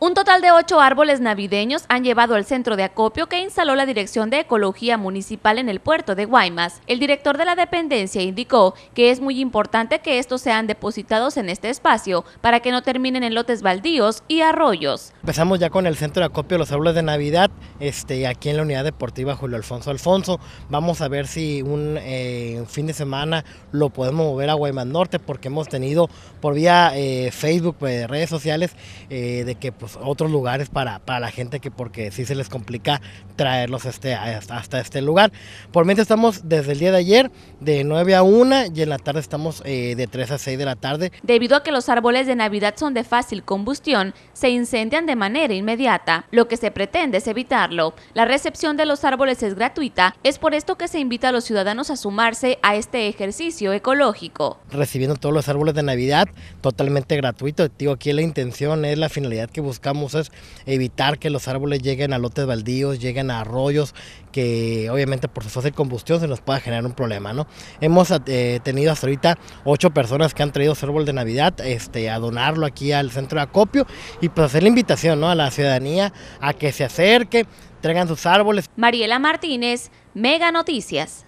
Un total de ocho árboles navideños han llevado al centro de acopio que instaló la Dirección de Ecología Municipal en el puerto de Guaymas. El director de la dependencia indicó que es muy importante que estos sean depositados en este espacio para que no terminen en lotes baldíos y arroyos. Empezamos ya con el centro de acopio de los árboles de Navidad este, aquí en la unidad deportiva Julio Alfonso Alfonso. Vamos a ver si un, eh, fin de semana lo podemos mover a Guaymas Norte porque hemos tenido por vía eh, Facebook, pues, redes sociales, eh, de que pues, pues, otros lugares para, para la gente que porque sí se les complica traerlos este, hasta, este lugar. Por mientras estamos desde el día de ayer de 9 a 1 y en la tarde estamos eh, de 3 a 6 de la tarde. Debido a que los árboles de Navidad son de fácil combustión, se incendian de manera inmediata. Lo que se pretende es evitarlo. La recepción de los árboles es gratuita, es por esto que se invita a los ciudadanos a sumarse a este ejercicio ecológico. Recibiendo todos los árboles de Navidad totalmente gratuito, digo, aquí la intención es la finalidad que buscamos buscamos es evitar que los árboles lleguen a lotes baldíos, lleguen a arroyos, que obviamente por su de combustión se nos pueda generar un problema, ¿no? Hemos eh, tenido hasta ahorita ocho personas que han traído su árbol de Navidad este, a donarlo aquí al centro de acopio y pues hacer la invitación, A la ciudadanía a que se acerque, traigan sus árboles. Mariela Martínez, Mega Noticias.